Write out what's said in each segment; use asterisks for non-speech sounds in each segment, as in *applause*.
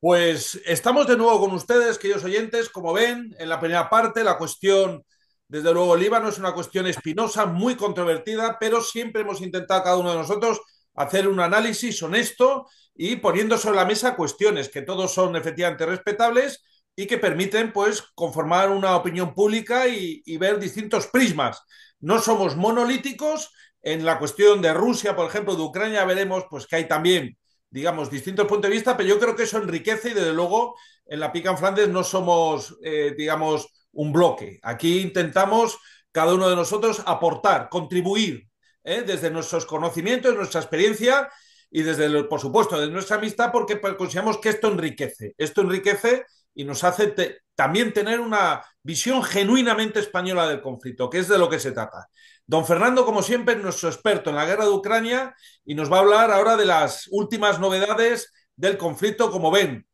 Pues estamos de nuevo con ustedes, queridos oyentes. Como ven, en la primera parte, la cuestión, desde luego, Líbano es una cuestión espinosa, muy controvertida, pero siempre hemos intentado cada uno de nosotros hacer un análisis honesto y poniendo sobre la mesa cuestiones que todos son efectivamente respetables y que permiten, pues, conformar una opinión pública y, ver distintos prismas. No somos monolíticos. En la cuestión de Rusia, por ejemplo, de Ucrania, veremos pues que hay también digamos, distintos puntos de vista, pero yo creo que eso enriquece y desde luego en la Pica en Flandes no somos, eh, digamos, un bloque. Aquí intentamos cada uno de nosotros aportar, contribuir eh, desde nuestros conocimientos, nuestra experiencia y desde, por supuesto, de nuestra amistad, porque pues, consideramos que esto enriquece. Esto enriquece y nos hace también tener una visión genuinamente española del conflicto, que es de lo que se trata. Don Fernando, como siempre, es nuestro experto en la guerra de Ucrania y nos va a hablar ahora de las últimas novedades del conflicto, como ven,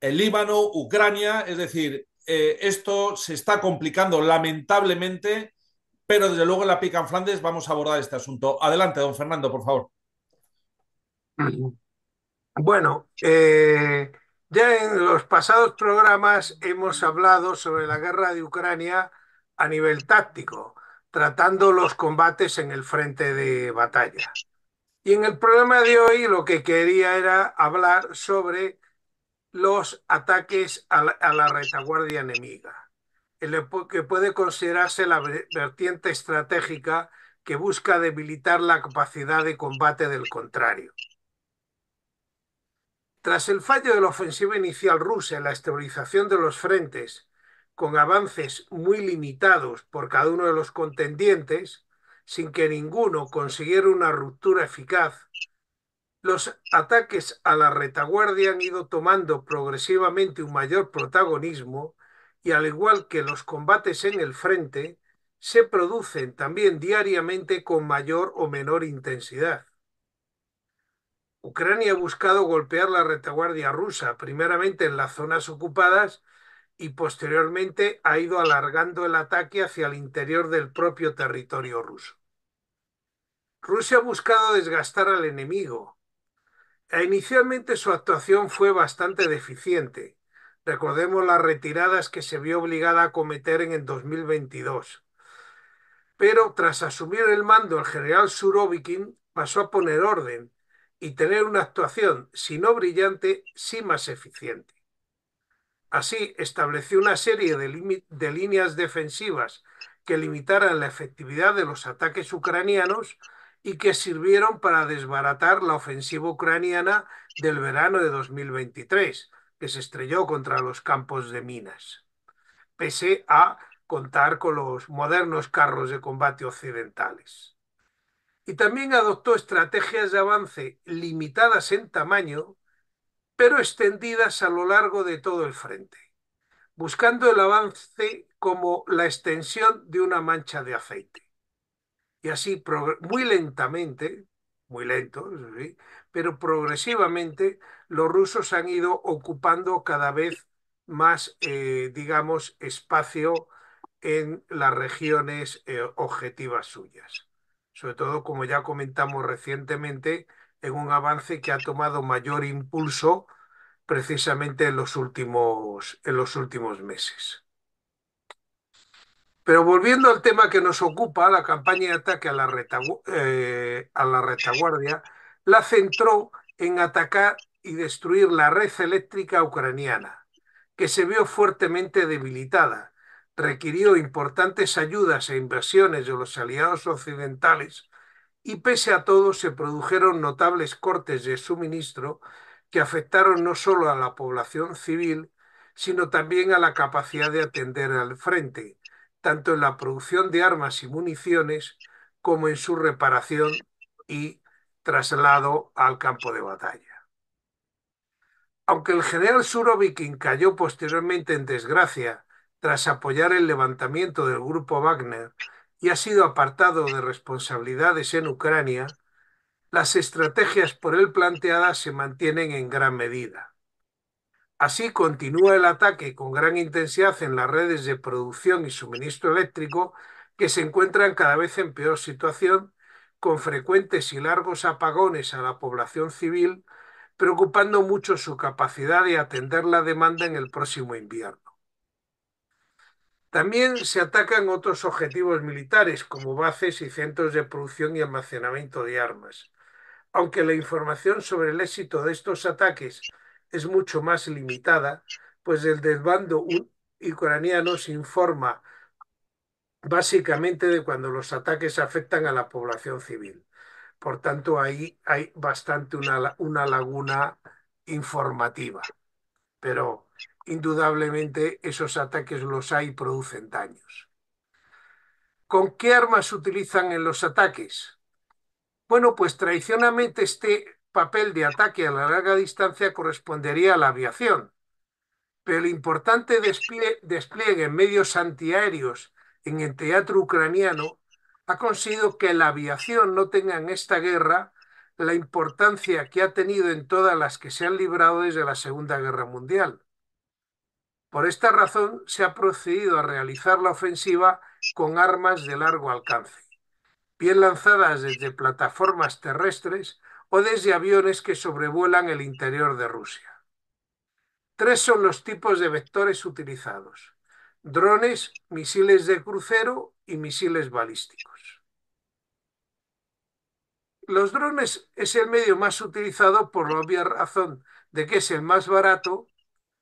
el Líbano, Ucrania, es decir, eh, esto se está complicando lamentablemente, pero desde luego en la pica en Flandes vamos a abordar este asunto. Adelante, don Fernando, por favor. Bueno, eh, ya en los pasados programas hemos hablado sobre la guerra de Ucrania a nivel táctico, tratando los combates en el frente de batalla. Y en el programa de hoy lo que quería era hablar sobre los ataques a la, retaguardia enemiga, que puede considerarse la vertiente estratégica que busca debilitar la capacidad de combate del contrario. Tras el fallo de la ofensiva inicial rusa en la estabilización de los frentes, con avances muy limitados por cada uno de los contendientes, sin que ninguno consiguiera una ruptura eficaz, los ataques a la retaguardia han ido tomando progresivamente un mayor protagonismo y al igual que los combates en el frente, se producen también diariamente con mayor o menor intensidad. Ucrania ha buscado golpear la retaguardia rusa, primeramente en las zonas ocupadas y posteriormente ha ido alargando el ataque hacia el interior del propio territorio ruso. Rusia ha buscado desgastar al enemigo. E inicialmente su actuación fue bastante deficiente. Recordemos las retiradas que se vio obligada a cometer en el 2022. Pero tras asumir el mando el general Surovikin pasó a poner orden y tener una actuación, si no brillante, sí más eficiente. Así, estableció una serie de, líneas defensivas que limitaran la efectividad de los ataques ucranianos y que sirvieron para desbaratar la ofensiva ucraniana del verano de 2023, que se estrelló contra los campos de minas, pese a contar con los modernos carros de combate occidentales y también adoptó estrategias de avance limitadas en tamaño, pero extendidas a lo largo de todo el frente, buscando el avance como la extensión de una mancha de aceite. Y así, muy lentamente, muy lento, pero progresivamente los rusos han ido ocupando cada vez más, eh, digamos, espacio en las regiones eh, objetivas suyas sobre todo como ya comentamos recientemente, en un avance que ha tomado mayor impulso precisamente en los últimos, en los últimos meses. Pero volviendo al tema que nos ocupa, la campaña de ataque a la, eh, a la retaguardia la centró en atacar y destruir la red eléctrica ucraniana, que se vio fuertemente debilitada, requirió importantes ayudas e inversiones de los aliados occidentales y pese a todo se produjeron notables cortes de suministro que afectaron no solo a la población civil, sino también a la capacidad de atender al frente, tanto en la producción de armas y municiones como en su reparación y traslado al campo de batalla. Aunque el general Surovikin cayó posteriormente en desgracia tras apoyar el levantamiento del grupo Wagner y ha sido apartado de responsabilidades en Ucrania, las estrategias por él planteadas se mantienen en gran medida. Así continúa el ataque con gran intensidad en las redes de producción y suministro eléctrico que se encuentran cada vez en peor situación, con frecuentes y largos apagones a la población civil, preocupando mucho su capacidad de atender la demanda en el próximo invierno. También se atacan otros objetivos militares, como bases y centros de producción y almacenamiento de armas, aunque la información sobre el éxito de estos ataques es mucho más limitada, pues el desbando ucraniano se informa básicamente de cuando los ataques afectan a la población civil. Por tanto, ahí hay bastante una, una laguna informativa. Pero indudablemente esos ataques los hay y producen daños. ¿Con qué armas se utilizan en los ataques? Bueno, pues tradicionalmente este papel de ataque a la larga distancia correspondería a la aviación, pero el importante despliegue, en medios antiaéreos en el teatro ucraniano ha conseguido que la aviación no tenga en esta guerra la importancia que ha tenido en todas las que se han librado desde la Segunda Guerra Mundial por esta razón se ha procedido a realizar la ofensiva con armas de largo alcance, bien lanzadas desde plataformas terrestres o desde aviones que sobrevuelan el interior de Rusia. Tres son los tipos de vectores utilizados. Drones, misiles de crucero y misiles balísticos. Los drones es el medio más utilizado por la obvia razón de que es el más barato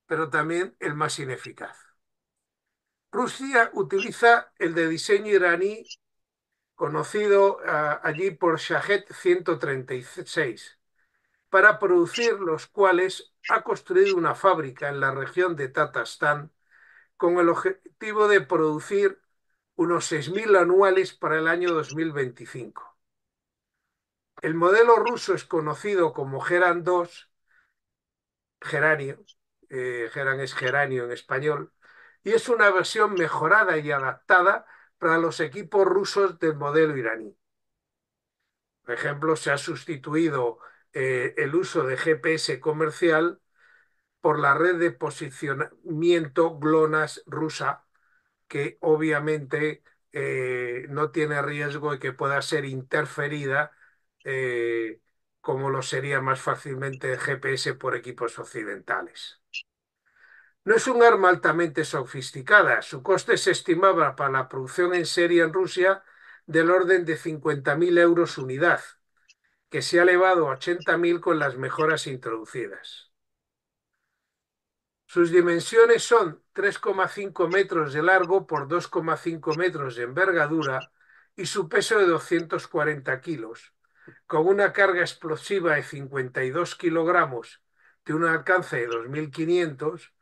pero también el más ineficaz. Rusia utiliza el de diseño iraní conocido ah, allí por Shahed 136, para producir los cuales ha construido una fábrica en la región de Tatastán con el objetivo de producir unos 6.000 anuales para el año 2025. El modelo ruso es conocido como Geran II, Geranio, eh, Geran es geranio en español, y es una versión mejorada y adaptada para los equipos rusos del modelo iraní. Por ejemplo, se ha sustituido eh, el uso de GPS comercial por la red de posicionamiento GLONASS rusa, que obviamente eh, no tiene riesgo de que pueda ser interferida como lo sería más fácilmente el GPS por equipos occidentales. No es un arma altamente sofisticada. Su coste se estimaba para la producción en serie en Rusia del orden de 50.000 euros unidad, que se ha elevado a 80.000 con las mejoras introducidas. Sus dimensiones son 3,5 metros de largo por 2,5 metros de envergadura y su peso de 240 kilos, con una carga explosiva de 52 kilogramos de un alcance de 2.500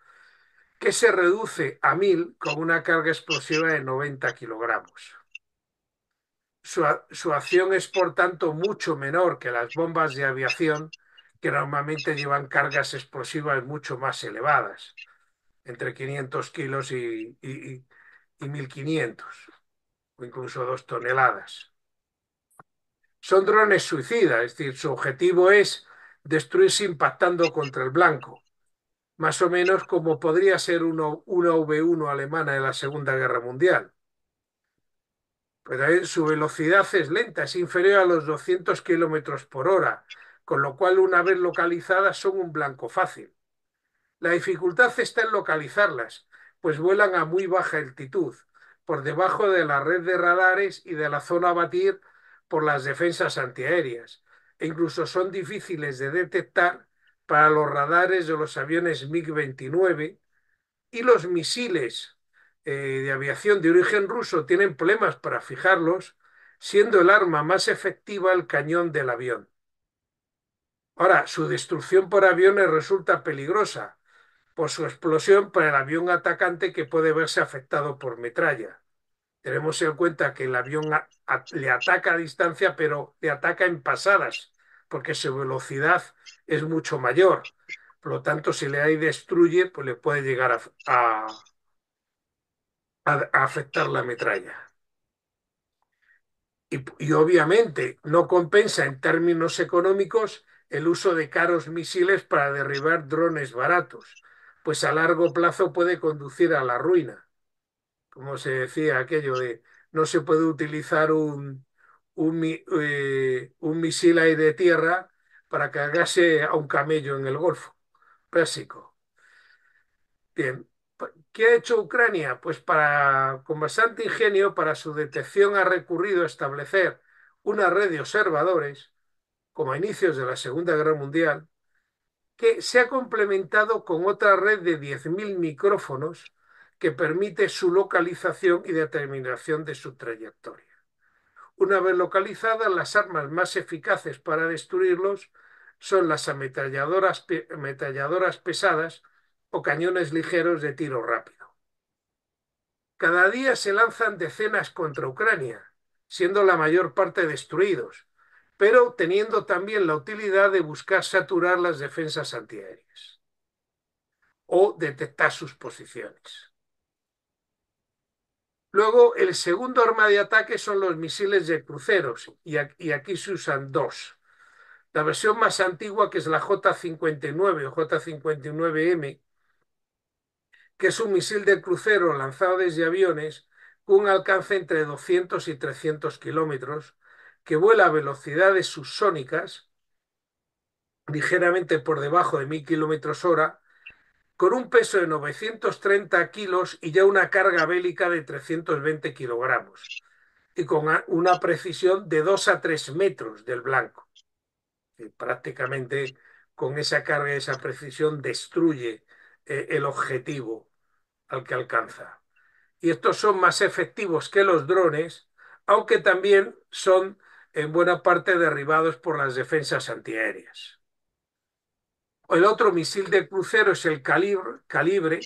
que se reduce a 1000 con una carga explosiva de 90 kilogramos. Su, acción es, por tanto, mucho menor que las bombas de aviación, que normalmente llevan cargas explosivas mucho más elevadas, entre 500 kilos y, 1500, o incluso dos toneladas. Son drones suicidas, es decir, su objetivo es destruirse impactando contra el blanco más o menos como podría ser una V1 alemana de la Segunda Guerra Mundial. Pero pues su velocidad es lenta, es inferior a los 200 kilómetros por hora, con lo cual una vez localizadas son un blanco fácil. La dificultad está en localizarlas, pues vuelan a muy baja altitud, por debajo de la red de radares y de la zona a batir por las defensas antiaéreas, e incluso son difíciles de detectar para los radares de los aviones MiG-29 y los misiles eh, de aviación de origen ruso tienen problemas para fijarlos, siendo el arma más efectiva el cañón del avión. Ahora, su destrucción por aviones resulta peligrosa por su explosión para el avión atacante que puede verse afectado por metralla. Tenemos en cuenta que el avión le ataca a distancia, pero le ataca en pasadas, porque su velocidad es mucho mayor. Por lo tanto, si le hay destruye, pues le puede llegar a, afectar la metralla. y, obviamente no compensa en términos económicos el uso de caros misiles para derribar drones baratos, pues a largo plazo puede conducir a la ruina. Como se decía aquello de no se puede utilizar un, eh, un, misil misil tierra para cargarse a un camello en el Golfo Pérsico. Bien, pues, ¿qué ha hecho Ucrania? Pues para, con bastante ingenio, para su detección ha recurrido a establecer una red de observadores, como a inicios de la Segunda Guerra Mundial, que se ha complementado con otra red de 10.000 micrófonos que permite su localización y determinación de su trayectoria. Una vez localizadas, las armas más eficaces para destruirlos son las ametralladoras, pesadas o cañones ligeros de tiro rápido. Cada día se lanzan decenas contra Ucrania, siendo la mayor parte destruidos, pero teniendo también la utilidad de buscar saturar las defensas antiaéreas o detectar sus posiciones. Luego, el segundo arma de ataque son los misiles de cruceros, y aquí se usan dos. La versión más antigua, que es la J-59 o J-59M, que es un misil de crucero lanzado desde aviones con un alcance entre 200 y 300 kilómetros, que vuela a velocidades subsónicas, ligeramente por debajo de 1000 kilómetros hora, con un peso de 930 kilos y ya una carga bélica de 320 kilogramos, y con una precisión de 2 a 3 metros del blanco. Y eh, prácticamente con esa carga y esa precisión destruye eh, el objetivo al que alcanza. Y estos son más efectivos que los drones, aunque también son en buena parte derribados por las defensas antiaéreas. El otro misil de crucero es el calibre, calibre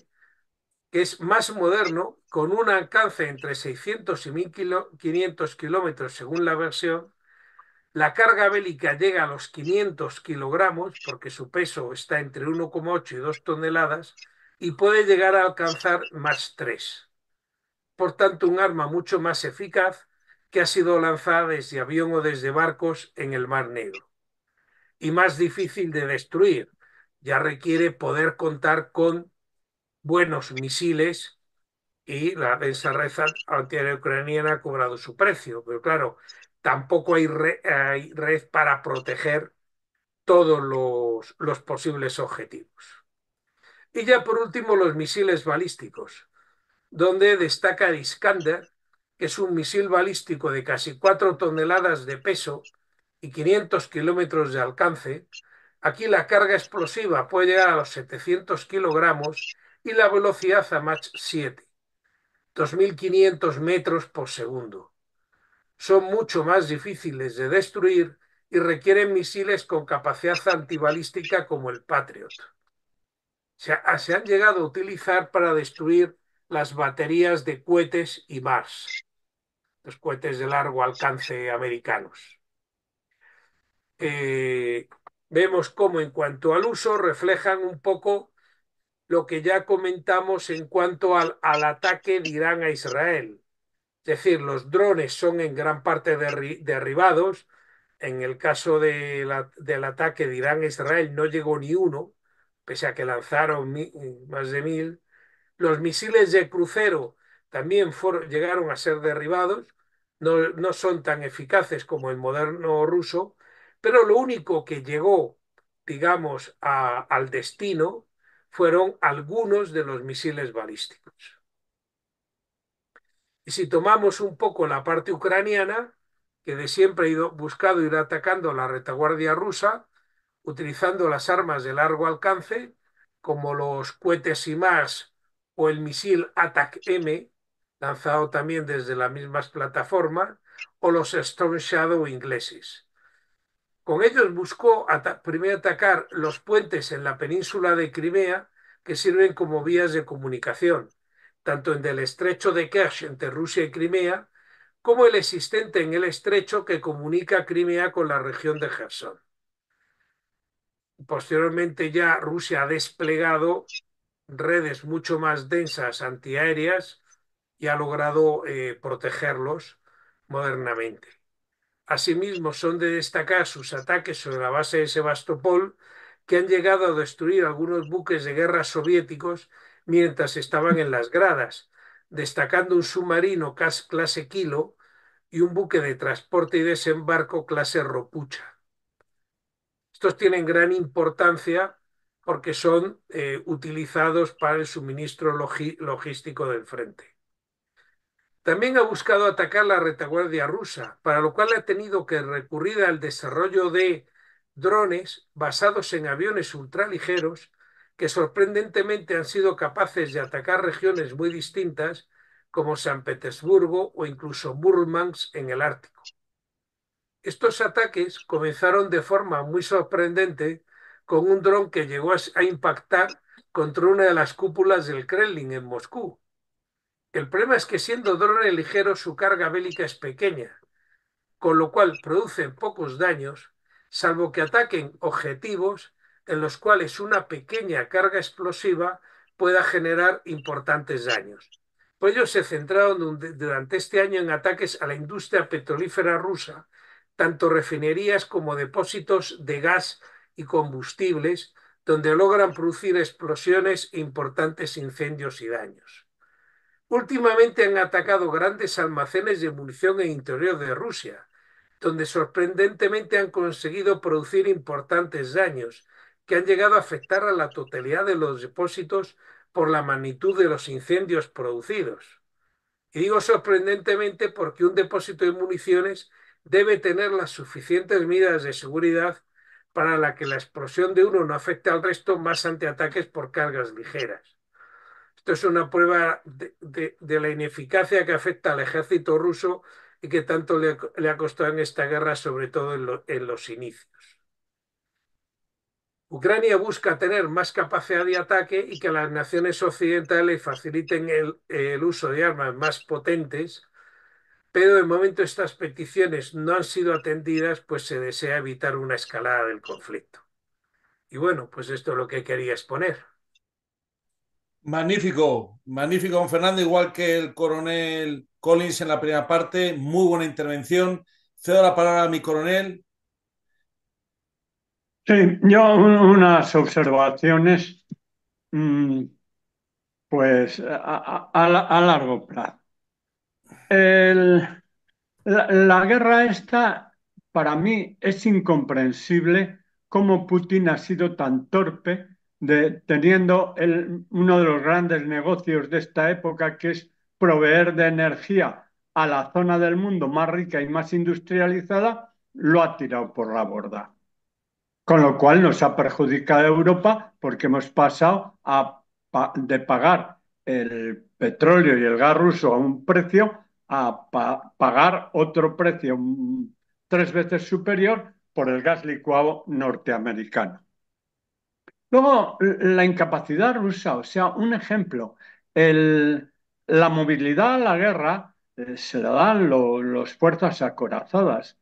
que es más moderno, con un alcance entre 600 y 1500 kilómetros según la versión. La carga bélica llega a los 500 kilogramos, porque su peso está entre 1,8 y 2 toneladas, y puede llegar a alcanzar más 3. Por tanto, un arma mucho más eficaz que ha sido lanzada desde avión o desde barcos en el Mar Negro. Y más difícil de destruir, ya requiere poder contar con buenos misiles y la densa red ucraniana ha cobrado su precio. Pero claro, tampoco hay, red para proteger todos los, los posibles objetivos. Y ya por último, los misiles balísticos, donde destaca el Iskander, que es un misil balístico de casi 4 toneladas de peso y 500 kilómetros de alcance, Aquí la carga explosiva puede llegar a los 700 kilogramos y la velocidad a Mach 7, 2.500 metros por segundo. Son mucho más difíciles de destruir y requieren misiles con capacidad antibalística como el Patriot. Se, han llegado a utilizar para destruir las baterías de cohetes y Mars, los cohetes de largo alcance americanos. Eh, vemos cómo en cuanto al uso reflejan un poco lo que ya comentamos en cuanto al, ataque de Irán a Israel. Es decir, los drones son en gran parte derribados. En el caso del ataque de Irán a Israel no llegó ni uno, pese a que lanzaron más de mil. Los misiles de crucero también llegaron a ser derribados. No, no son tan eficaces como el moderno ruso, pero lo único que llegó, digamos, al destino fueron algunos de los misiles balísticos. Y si tomamos un poco la parte ucraniana, que de siempre ha ido buscado ir atacando la retaguardia rusa, utilizando las armas de largo alcance, como los cohetes y más o el misil ATAC-M, lanzado también desde la misma plataforma, o los Storm Shadow ingleses. Con ellos buscó primero atacar los puentes en la península de Crimea que sirven como vías de comunicación, tanto en el estrecho de Kersh entre Rusia y Crimea, como el existente en el estrecho que comunica Crimea con la región de Gerson. Posteriormente ya Rusia ha desplegado redes mucho más densas antiaéreas y ha logrado eh, protegerlos modernamente. Asimismo, son de destacar sus ataques sobre la base de Sebastopol, que han llegado a destruir algunos buques de guerra soviéticos mientras estaban en las gradas, destacando un submarino clase Kilo y un buque de transporte y desembarco clase Ropucha. Estos tienen gran importancia porque son eh, utilizados para el suministro logístico del frente. También ha buscado atacar la retaguardia rusa, para lo cual ha tenido que recurrir al desarrollo de drones basados en aviones ultraligeros que sorprendentemente han sido capaces de atacar regiones muy distintas como San Petersburgo o incluso Murmansk en el Ártico. Estos ataques comenzaron de forma muy sorprendente con un dron que llegó a impactar contra una de las cúpulas del Kremlin en Moscú, el problema es que siendo drone ligero su carga bélica es pequeña, con lo cual producen pocos daños, salvo que ataquen objetivos en los cuales una pequeña carga explosiva pueda generar importantes daños. Por pues ello se centraron durante este año en ataques a la industria petrolífera rusa, tanto refinerías como depósitos de gas y combustibles, donde logran producir explosiones importantes incendios y daños. Últimamente han atacado grandes almacenes de munición en interior de Rusia, donde sorprendentemente han conseguido producir importantes daños que han llegado a afectar a la totalidad de los depósitos por la magnitud de los incendios producidos. Y digo sorprendentemente porque un depósito de municiones debe tener las suficientes medidas de seguridad para la que la explosión de uno no afecte al resto más ante ataques por cargas ligeras. Esto es una prueba de, la ineficacia que afecta al ejército ruso y que tanto le, ha costado en esta guerra, sobre todo en, los inicios. Ucrania busca tener más capacidad de ataque y que las naciones occidentales faciliten el, el, uso de armas más potentes, pero de momento estas peticiones no han sido atendidas, pues se desea evitar una escalada del conflicto. Y bueno, pues esto es lo que quería exponer. Magnífico, magnífico, don Fernando, igual que el coronel Collins en la primera parte. Muy buena intervención. Cedo la palabra a mi coronel. Sí, yo unas observaciones, mm, pues a, largo plazo. la, la guerra esta, para mí, es incomprensible cómo Putin ha sido tan torpe de, teniendo uno de los grandes negocios de esta época, que es proveer de energía a la zona del mundo más rica y más industrializada, lo ha tirado por la borda. Con lo cual nos ha perjudicado Europa porque hemos pasado de pagar el petróleo y el gas ruso a un precio a pagar otro precio tres veces superior por el gas licuado norteamericano. Luego, la incapacidad rusa, o sea, un ejemplo, la movilidad a la guerra eh, se la dan las fuerzas acorazadas.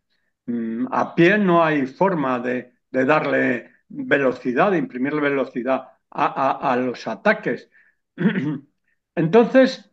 Mm, a pie no hay forma de, darle velocidad, de imprimirle velocidad a, los ataques. *clears throat* Entonces,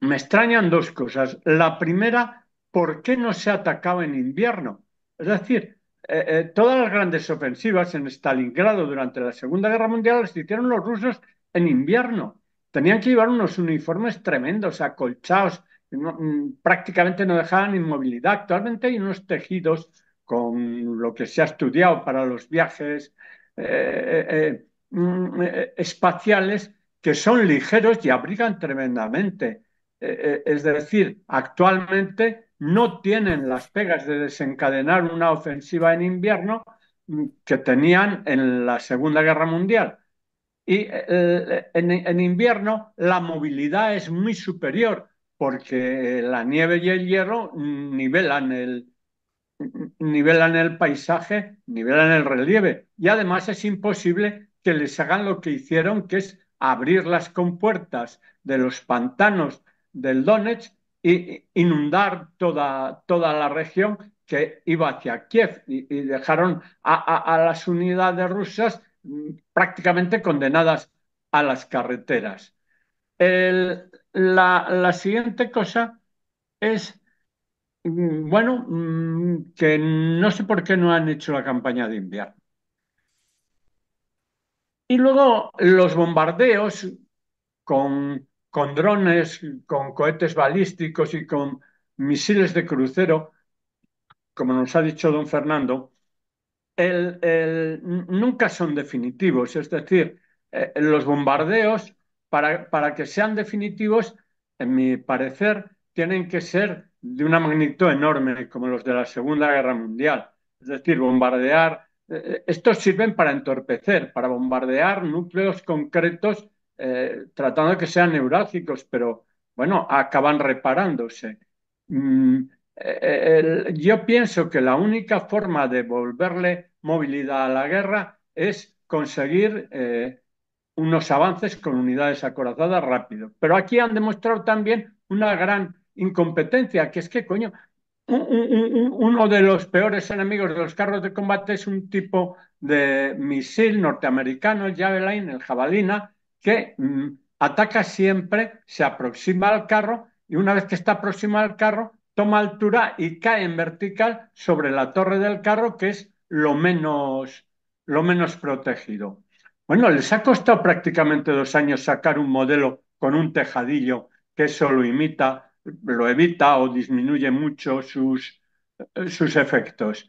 me extrañan dos cosas. La primera, ¿por qué no se atacaba en invierno? Es decir, eh, eh, todas las grandes ofensivas en Stalingrado durante la Segunda Guerra Mundial las hicieron los rusos en invierno. Tenían que llevar unos uniformes tremendos, acolchados, mm, prácticamente no dejaban inmovilidad. Actualmente hay unos tejidos con lo que se ha estudiado para los viajes eh, mm, espaciales que son ligeros y abrigan tremendamente. Eh, eh, es decir, actualmente no tienen las pegas de desencadenar una ofensiva en invierno mm, que tenían en la Segunda Guerra Mundial. Y eh, en, invierno la movilidad es muy superior porque la nieve y el hierro nivelan el, nivelan el paisaje, nivelan el relieve. Y además es imposible que les hagan lo que hicieron, que es abrir las compuertas de los pantanos del Donetsk e inundar toda, toda la región que iba hacia Kiev y, dejaron a, las unidades rusas mm, prácticamente condenadas a las carreteras. la, siguiente cosa es, mm, bueno, mm, que no sé por qué no han hecho la campaña de invierno. Y luego los bombardeos con con drones, con cohetes balísticos y con misiles de crucero, como nos ha dicho don Fernando, nunca son definitivos. Es decir, eh, los bombardeos, para, que sean definitivos, en mi parecer, tienen que ser de una magnitud enorme, como los de la Segunda Guerra Mundial. Es decir, bombardear, eh, eh, estos sirven para entorpecer, para bombardear núcleos concretos eh, tratando de que sean neurálgicos, pero bueno, acaban reparándose. Mm, eh, yo pienso que la única forma de volverle movilidad a la guerra es conseguir eh, unos avances con unidades acorazadas rápido. Pero aquí han demostrado también una gran incompetencia, que es que, coño, uno de los peores enemigos de los carros de combate es un tipo de misil norteamericano, el Javelin, el Jabalina, que mm, ataca siempre, se aproxima al carro y una vez que está próximo al carro, toma altura y cae en vertical sobre la torre del carro, que es lo menos, protegido. Bueno, les ha costado prácticamente dos años sacar un modelo con un tejadillo que eso lo imita, lo evita o disminuye mucho sus eh, efectos.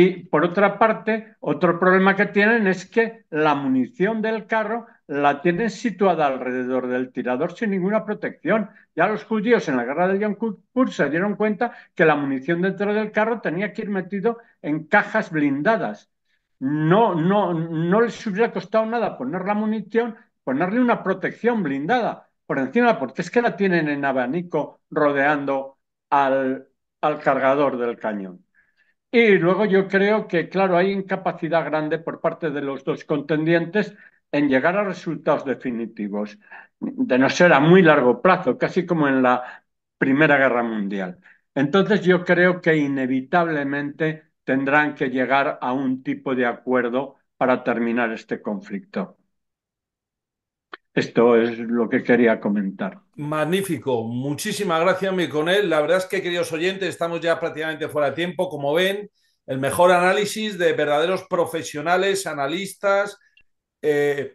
Y por otra parte, otro problema que tienen es que la munición del carro la tienen situada alrededor del tirador sin ninguna protección. Ya los judíos en la guerra de Yom Kippur se dieron cuenta que la munición dentro del carro tenía que ir metido en cajas blindadas. No, no, no les hubiera costado nada poner la munición, ponerle una protección blindada por encima, porque es que la tienen en abanico rodeando al cargador del cañón. Y luego yo creo que, claro, hay incapacidad grande por parte de los dos contendientes en llegar a resultados definitivos, de no ser a muy largo plazo, casi como en la Primera Guerra Mundial. Entonces yo creo que inevitablemente tendrán que llegar a un tipo de acuerdo para terminar este conflicto. Esto es lo que quería comentar. Magnífico, muchísimas gracias, mi La verdad es que, queridos oyentes, estamos ya prácticamente fuera de tiempo. Como ven, el mejor análisis de verdaderos profesionales, analistas, eh,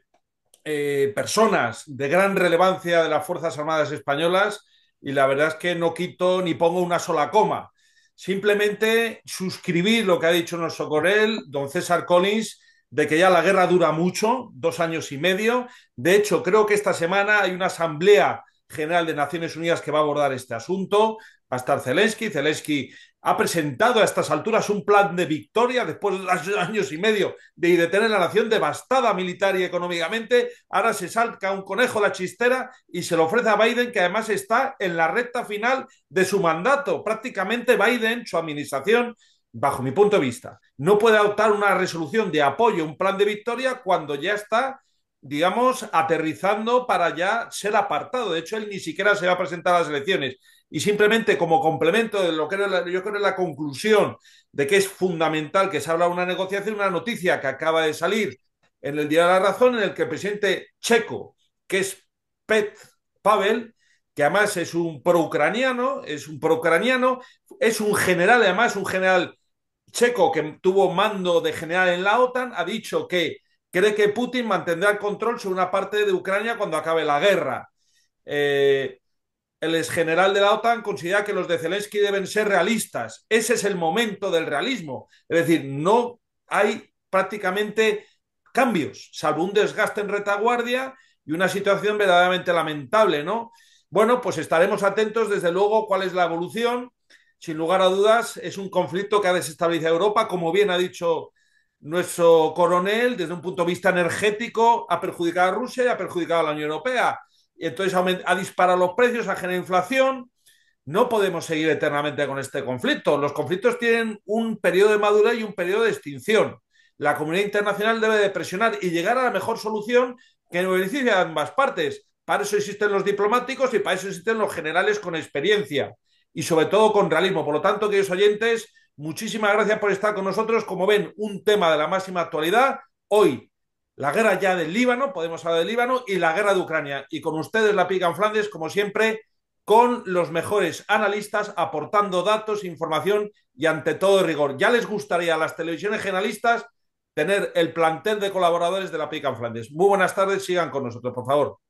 eh, personas de gran relevancia de las Fuerzas Armadas Españolas. Y la verdad es que no quito ni pongo una sola coma. Simplemente suscribir lo que ha dicho nuestro corel, don César Conis de que ya la guerra dura mucho, dos años y medio. De hecho, creo que esta semana hay una asamblea general de Naciones Unidas que va a abordar este asunto. Va a estar Zelensky. Zelensky ha presentado a estas alturas un plan de victoria después de dos años y medio de, de tener la nación devastada militar y económicamente. Ahora se salta un conejo la chistera y se lo ofrece a Biden, que además está en la recta final de su mandato. Prácticamente Biden, su administración, bajo mi punto de vista, no puede adoptar una resolución de apoyo, un plan de victoria, cuando ya está, digamos, aterrizando para ya ser apartado. De hecho, él ni siquiera se va a presentar a las elecciones. Y simplemente como complemento de lo que yo creo la conclusión de que es fundamental que se habla de una negociación, una noticia que acaba de salir en el Día de la Razón, en el que el presidente checo, que es Pet Pavel, que además es un pro-ucraniano, es un pro-ucraniano, es un general, además un general Checo, que tuvo mando de general en la OTAN, ha dicho que cree que Putin mantendrá el control sobre una parte de Ucrania cuando acabe la guerra. Eh, el general de la OTAN considera que los de Zelensky deben ser realistas. Ese es el momento del realismo. Es decir, no hay prácticamente cambios, salvo un desgaste en retaguardia y una situación verdaderamente lamentable, ¿no? Bueno, pues estaremos atentos, desde luego, cuál es la evolución sin lugar a dudas, es un conflicto que ha desestabilizado Europa, como bien ha dicho nuestro coronel, desde un punto de vista energético, ha perjudicado a Rusia y ha perjudicado a la Unión Europea. Y entonces ha disparado los precios, ha generado inflación. No podemos seguir eternamente con este conflicto. Los conflictos tienen un periodo de madurez y un periodo de extinción. La comunidad internacional debe de presionar y llegar a la mejor solución que beneficie a ambas partes. Para eso existen los diplomáticos y para eso existen los generales con experiencia y sobre todo con realismo. Por lo tanto, queridos oyentes, muchísimas gracias por estar con nosotros. Como ven, un tema de la máxima actualidad. Hoy, la guerra ya del Líbano, podemos hablar del Líbano, y la guerra de Ucrania. Y con ustedes la en Flandes, como siempre, con los mejores analistas, aportando datos, información y ante todo rigor. Ya les gustaría a las televisiones generalistas tener el plantel de colaboradores de la en Flandes. Muy buenas tardes, sigan con nosotros, por favor.